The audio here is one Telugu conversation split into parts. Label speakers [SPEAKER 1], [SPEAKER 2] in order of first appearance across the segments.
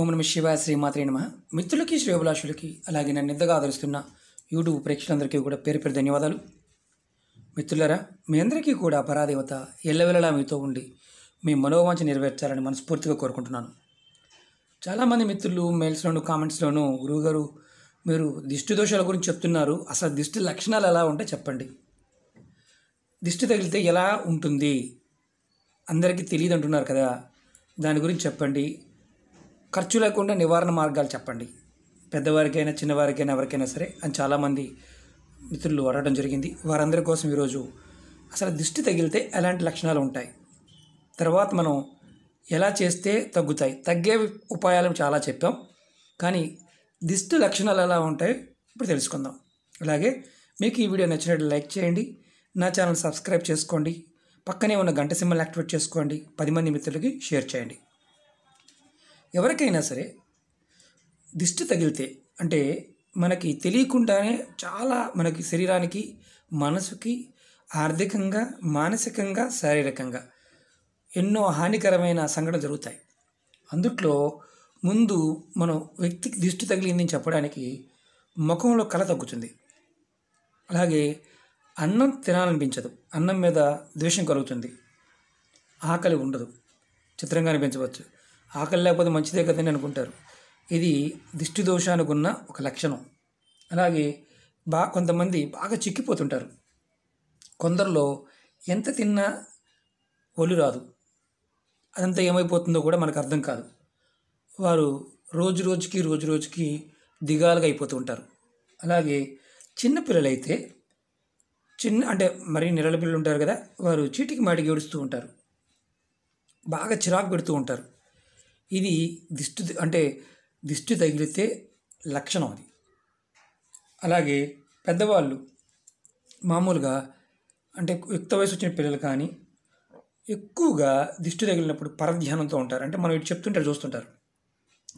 [SPEAKER 1] ఓం నమ శివాయ శ్రీమాత్రే నమ మిత్రులకి శ్రేభిలాషులకి అలాగే నన్ను నిందగా ఆదరిస్తున్న యూట్యూబ్ ప్రేక్షకులందరికీ కూడా పేరు పేరు ధన్యవాదాలు మిత్రులరా మీ అందరికీ కూడా పరాదేవత ఎల్లవెల్లలా మీతో ఉండి మీ మనోవాంచ నెరవేర్చాలని మనస్ఫూర్తిగా కోరుకుంటున్నాను చాలామంది మిత్రులు మెయిల్స్లోను కామెంట్స్లోనూ గురువుగారు మీరు దిష్టి దోషాల గురించి చెప్తున్నారు అసలు దిష్టి లక్షణాలు ఎలా ఉంటాయి చెప్పండి దిష్టి తగిలితే ఎలా ఉంటుంది అందరికీ తెలియదు అంటున్నారు కదా దాని గురించి చెప్పండి ఖర్చు లేకుండా నివారణ మార్గాలు చెప్పండి పెద్దవారికైనా చిన్నవారికైనా ఎవరికైనా సరే అని చాలామంది మిత్రులు అడగడం జరిగింది వారందరి కోసం ఈరోజు అసలు దిష్టి తగిలితే ఎలాంటి లక్షణాలు ఉంటాయి తర్వాత మనం ఎలా చేస్తే తగ్గుతాయి తగ్గే ఉపాయాలు చాలా చెప్పాం కానీ దిష్టి లక్షణాలు ఎలా ఉంటాయో ఇప్పుడు తెలుసుకుందాం అలాగే మీకు ఈ వీడియో నచ్చినట్టు లైక్ చేయండి నా ఛానల్ సబ్స్క్రైబ్ చేసుకోండి పక్కనే ఉన్న గంట సింబల్ యాక్టివేట్ చేసుకోండి పది మంది మిత్రులకి షేర్ చేయండి ఎవరికైనా సరే దిష్టి తగిలితే అంటే మనకి తెలియకుండానే చాలా మనకి శరీరానికి మనసుకి ఆర్థికంగా మానసికంగా శారీరకంగా ఎన్నో హానికరమైన సంఘటన జరుగుతాయి అందుట్లో ముందు మనం వ్యక్తికి దిష్టి తగిలిందని చెప్పడానికి ముఖంలో కళ తగ్గుతుంది అలాగే అన్నం తినాలనిపించదు అన్నం మీద ద్వేషం కలుగుతుంది ఆకలి ఉండదు చిత్రంగా అనిపించవచ్చు ఆకలి లేకపోతే మంచిదే కదని అనుకుంటారు ఇది దిష్టి దోషానికి ఉన్న ఒక లక్షణం అలాగే బా కొంతమంది బాగా చిక్కిపోతుంటారు కొందరిలో ఎంత తిన్నా ఒళ్ళు రాదు అదంతా ఏమైపోతుందో కూడా మనకు అర్థం కాదు వారు రోజు రోజుకి రోజు రోజుకి దిగాలుగా అయిపోతూ ఉంటారు అలాగే చిన్నపిల్లలైతే చిన్న అంటే మరీ నెలల పిల్లలు ఉంటారు కదా వారు చీటికి మాటికి ఏడుస్తూ ఉంటారు బాగా చిరాకు పెడుతూ ఉంటారు ఇది దిష్టి అంటే దిష్టి తగిలితే లక్షణం అది అలాగే పెద్దవాళ్ళు మామూలుగా అంటే యుక్త వయసు వచ్చిన పిల్లలు కానీ ఎక్కువగా దిష్టి తగిలినప్పుడు పరధ్యానంతో ఉంటారు అంటే మనం ఇటు చెప్తుంటారు చూస్తుంటారు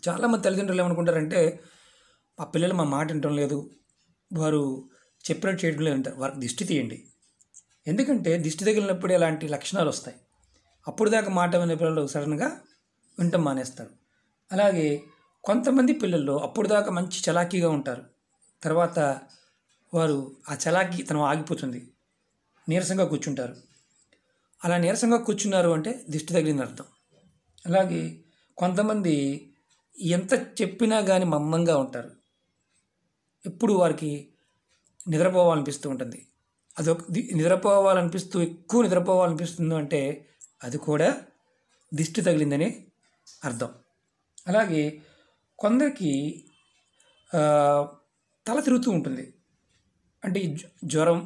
[SPEAKER 1] చాలామంది తల్లిదండ్రులు ఏమనుకుంటారంటే ఆ పిల్లలు మా మాట వినటం లేదు వారు చెప్పినట్టు చేయడం లేదంటారు వారికి దిష్టి తీయండి ఎందుకంటే దిష్టి తగిలినప్పుడు ఎలాంటి లక్షణాలు వస్తాయి అప్పుడు దాకా మాట వినే పిల్లలు సడన్గా వినటం మానేస్తారు అలాగే కొంతమంది పిల్లల్లో అప్పుడు దాకా మంచి చలాకీగా ఉంటారు తర్వాత వారు ఆ చలాకీ తను ఆగిపోతుంది నీరసంగా కూర్చుంటారు అలా నీరసంగా కూర్చున్నారు అంటే దిష్టి తగిలింది అర్థం అలాగే కొంతమంది ఎంత చెప్పినా కానీ మమ్మంగా ఉంటారు ఎప్పుడు వారికి నిద్రపోవాలనిపిస్తూ ఉంటుంది అదొక నిద్రపోవాలనిపిస్తూ ఎక్కువ నిద్రపోవాలనిపిస్తుంది అంటే అది కూడా దిష్టి తగిలిందనే అర్థం అలాగే కొందరికి తల తిరుగుతూ ఉంటుంది అంటే జ్వరం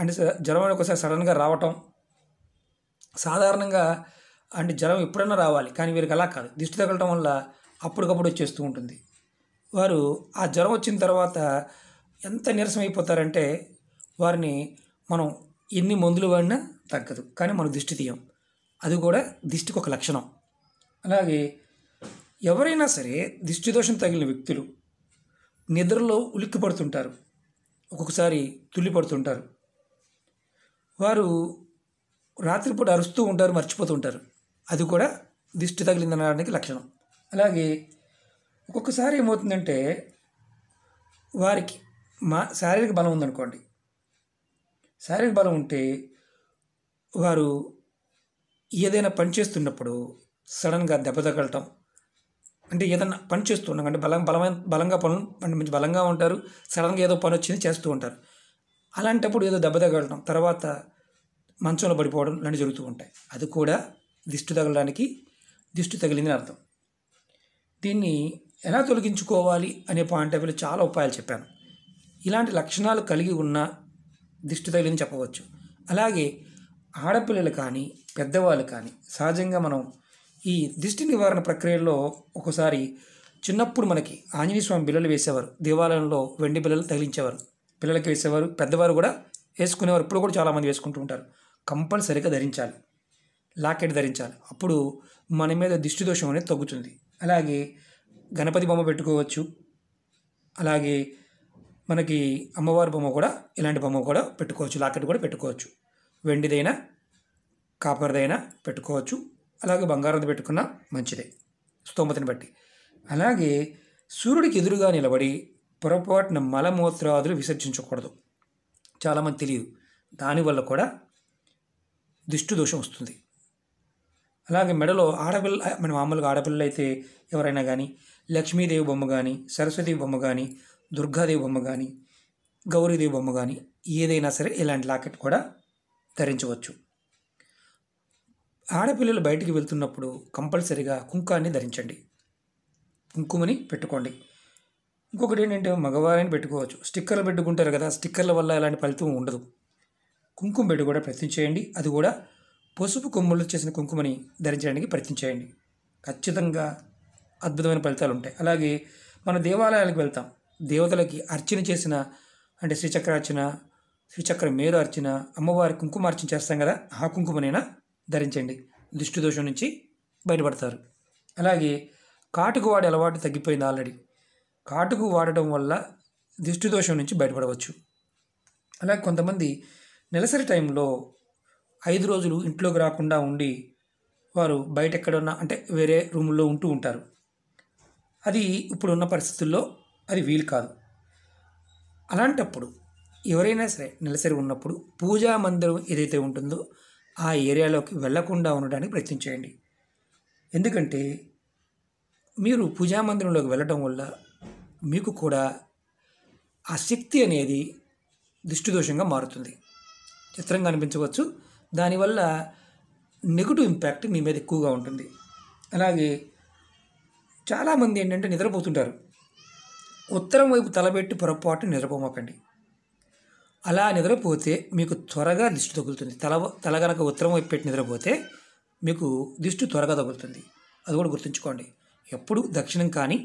[SPEAKER 1] అంటే జ్వరం ఒకసారి సడన్గా రావటం సాధారణంగా అంటే జ్వరం ఎప్పుడైనా రావాలి కానీ వీరికి అలా కాదు దిష్టి తగలటం వల్ల అప్పటికప్పుడు వచ్చేస్తూ ఉంటుంది వారు ఆ జ్వరం వచ్చిన తర్వాత ఎంత నీరసం అయిపోతారంటే వారిని మనం ఎన్ని మందులు వాడినా తగ్గదు కానీ మనం దిష్టి తీయం అది కూడా దిష్టికి ఒక లక్షణం అలాగే ఎవరైనా సరే దిష్టిదోషం తగిలిన వ్యక్తులు నిద్రలో ఉలిక్కి పడుతుంటారు ఒక్కొక్కసారి తుల్లి పడుతుంటారు వారు రాత్రిపూట అరుస్తూ ఉంటారు మర్చిపోతూ ఉంటారు అది కూడా దిష్టి తగిలిందనడానికి లక్షణం అలాగే ఒక్కొక్కసారి ఏమవుతుందంటే వారికి మా శారీరక బలం ఉందనుకోండి శారీరక బలం ఉంటే వారు ఏదైనా పని చేస్తున్నప్పుడు సడన్గా దెబ్బ తగలటం అంటే ఏదన్నా పని చేస్తూ ఉండగా అంటే బలం బలమైన బలంగా పనులు అంటే మంచి బలంగా ఉంటారు సడన్గా ఏదో పని వచ్చింది చేస్తూ ఉంటారు అలాంటప్పుడు ఏదో దెబ్బ తగలటం తర్వాత మంచంలో పడిపోవడం లాంటివి జరుగుతూ ఉంటాయి అది కూడా దిష్టి తగలడానికి దిష్టి తగిలిందని అర్థం దీన్ని ఎలా తొలగించుకోవాలి అనే పాయింట్ ఆఫ్ చాలా ఉపాయాలు చెప్పాను ఇలాంటి లక్షణాలు కలిగి ఉన్న దిష్టి తగిలిందని చెప్పవచ్చు అలాగే ఆడపిల్లలు కానీ పెద్దవాళ్ళు కానీ సహజంగా మనం ఈ దిష్టి నివారణ ప్రక్రియలో ఒకసారి చిన్నప్పుడు మనకి ఆంజనేయ స్వామి బిల్లలు వేసేవారు దేవాలయంలో వెండి బిల్లలు తగిలించేవారు పిల్లలకి వేసేవారు పెద్దవారు కూడా వేసుకునేవారు ఇప్పుడు కూడా చాలామంది వేసుకుంటూ ఉంటారు కంపల్సరిగా ధరించాలి లాకెట్ ధరించాలి అప్పుడు మన మీద దిష్టి దోషం అనేది తగ్గుతుంది అలాగే గణపతి బొమ్మ పెట్టుకోవచ్చు అలాగే మనకి అమ్మవారి బొమ్మ కూడా ఇలాంటి బొమ్మ కూడా పెట్టుకోవచ్చు లాకెట్ కూడా పెట్టుకోవచ్చు వెండిదైనా కాపర్దైనా పెట్టుకోవచ్చు అలాగే బంగారం పెట్టుకున్నా మంచిదే స్తోమతని బట్టి అలాగే సూర్యుడికి ఎదురుగా నిలబడి పొరపాటున మలమూత్రాదులు విసర్జించకూడదు చాలామంది తెలియదు దానివల్ల కూడా దిష్టి దోషం వస్తుంది అలాగే మెడలో ఆడపిల్ల మన మామూలుగా ఆడపిల్లలు అయితే ఎవరైనా కానీ లక్ష్మీదేవి బొమ్మ కానీ సరస్వతీదేవి బొమ్మ కానీ దుర్గాదేవి బొమ్మ కానీ గౌరీదేవి బొమ్మ కానీ ఏదైనా సరే ఇలాంటి లాకెట్ కూడా ధరించవచ్చు ఆడపిల్లలు బయటికి వెళ్తున్నప్పుడు కంపల్సరిగా కుంకాన్ని ధరించండి కుంకుమని పెట్టుకోండి ఇంకొకటి ఏంటంటే మగవారిని పెట్టుకోవచ్చు స్టిక్కర్లు పెట్టుకుంటారు కదా స్టిక్కర్ల వల్ల ఎలాంటి ఫలితం ఉండదు కుంకుమ పెట్టు కూడా ప్రయత్నం చేయండి అది కూడా పసుపు కొమ్ములు చేసిన కుంకుమని ధరించడానికి ప్రయత్నం చేయండి ఖచ్చితంగా అద్భుతమైన ఫలితాలు ఉంటాయి అలాగే మన దేవాలయాలకు వెళ్తాం దేవతలకి అర్చన చేసిన అంటే శ్రీచక్ర అర్చన శ్రీచక్ర మేరు అర్చన అమ్మవారి కుంకుమ అర్చన చేస్తాం కదా ఆ కుంకుమనైనా ధరించండి దిష్టి దోషం నుంచి బయటపడతారు అలాగే కాటుకు వాడే అలవాటు తగ్గిపోయింది ఆల్రెడీ కాటుకు వాడటం వల్ల దిష్టి దోషం నుంచి బయటపడవచ్చు అలాగే కొంతమంది నెలసరి టైంలో ఐదు రోజులు ఇంట్లోకి రాకుండా ఉండి వారు బయట ఎక్కడున్నా అంటే వేరే రూముల్లో ఉంటూ ఉంటారు అది ఇప్పుడున్న పరిస్థితుల్లో అది వీలు కాదు అలాంటప్పుడు ఎవరైనా సరే నెలసరి ఉన్నప్పుడు పూజా మందిరం ఏదైతే ఉంటుందో ఆ ఏరియాలోకి వెళ్లకుండా ఉండడానికి ప్రయత్నం చేయండి ఎందుకంటే మీరు పూజామందిరంలోకి వెళ్ళటం వల్ల మీకు కూడా ఆ శక్తి అనేది దృష్టిదోషంగా మారుతుంది చిత్రంగా అనిపించవచ్చు దానివల్ల నెగిటివ్ ఇంపాక్ట్ మీ మీద ఎక్కువగా ఉంటుంది అలాగే చాలామంది ఏంటంటే నిద్రపోతుంటారు ఉత్తరం వైపు తలబెట్టి పొరపాటు నిద్రపోమకండి అలా నిద్రపోతే మీకు త్వరగా దిష్టి తగులుతుంది తల తల గనక ఉత్తరం వైపు పెట్టి నిద్రపోతే మీకు దిష్టి త్వరగా తగులుతుంది అది కూడా గుర్తుంచుకోండి ఎప్పుడు దక్షిణం కానీ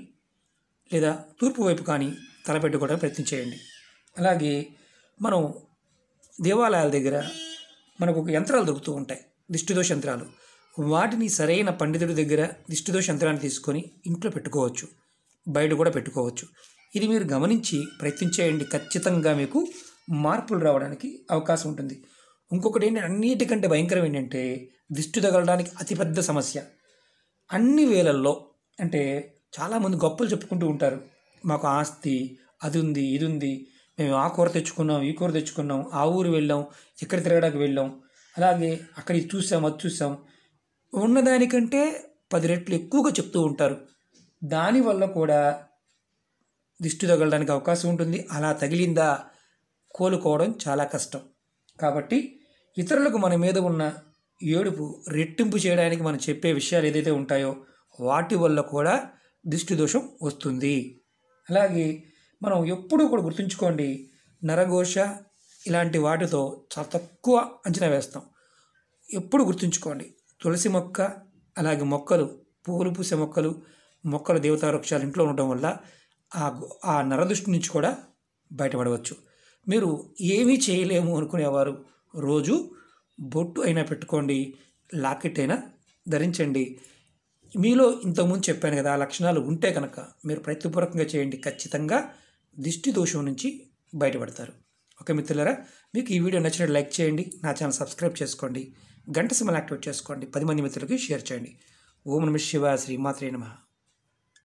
[SPEAKER 1] లేదా తూర్పు వైపు కానీ తల పెట్టుకోవడానికి ప్రయత్నం చేయండి అలాగే మనం దేవాలయాల దగ్గర మనకు ఒక యంత్రాలు దొరుకుతూ ఉంటాయి దిష్టిదోష యంత్రాలు వాటిని సరైన పండితుడి దగ్గర దిష్టిదోష యంత్రాన్ని తీసుకొని ఇంట్లో పెట్టుకోవచ్చు బయట కూడా పెట్టుకోవచ్చు ఇది మీరు గమనించి ప్రయత్నించేయండి ఖచ్చితంగా మీకు మార్పులు రావడానికి అవకాశం ఉంటుంది ఇంకొకటి ఏంటంటే అన్నిటికంటే భయంకరం ఏంటంటే దిష్టి తగలడానికి అతిపెద్ద సమస్య అన్ని వేళల్లో అంటే చాలామంది గొప్పలు చెప్పుకుంటూ ఉంటారు మాకు ఆస్తి అది ఉంది ఇది ఉంది మేము ఆ కూర తెచ్చుకున్నాం ఈ కూర తెచ్చుకున్నాం ఆ ఊరు వెళ్ళాం ఇక్కడ తిరగడానికి వెళ్ళాం అలాగే అక్కడ ఇది చూసాం అది చూసాం ఉన్నదానికంటే పది రెట్లు ఎక్కువగా చెప్తూ ఉంటారు దానివల్ల కూడా దిష్టి తగలడానికి అవకాశం ఉంటుంది అలా తగిలిందా కోలుకోవడం చాలా కష్టం కాబట్టి ఇతరులకు మన మీద ఉన్న ఏడుపు రెట్టింపు చేయడానికి మనం చెప్పే విషయాలు ఏదైతే ఉంటాయో వాటి వల్ల కూడా దృష్టి దోషం వస్తుంది అలాగే మనం ఎప్పుడూ కూడా గుర్తుంచుకోండి నరఘోష ఇలాంటి వాటితో చాలా తక్కువ అంచనా వేస్తాం ఎప్పుడు గుర్తుంచుకోండి తులసి మొక్క అలాగే మొక్కలు పూలు పూసే మొక్కలు మొక్కలు దేవతా వృక్షాలు ఇంట్లో ఉండటం వల్ల ఆ ఆ నరదృష్టి నుంచి కూడా బయటపడవచ్చు మీరు ఏమీ చేయలేము అనుకునేవారు రోజు బొట్టు అయినా పెట్టుకోండి లాకెట్ అయినా ధరించండి మీలో ఇంతకుముందు చెప్పాను కదా ఆ లక్షణాలు ఉంటే కనుక మీరు ప్రయత్నపూర్వకంగా చేయండి ఖచ్చితంగా దిష్టి దోషం నుంచి బయటపడతారు ఓకే మిత్రులరా మీకు ఈ వీడియో నచ్చినట్టు లైక్ చేయండి నా ఛానల్ సబ్స్క్రైబ్ చేసుకోండి గంట సమయం యాక్టివేట్ చేసుకోండి పది మంది మిత్రులకి షేర్ చేయండి ఓం నమ శివ శ్రీమాత్రే నమ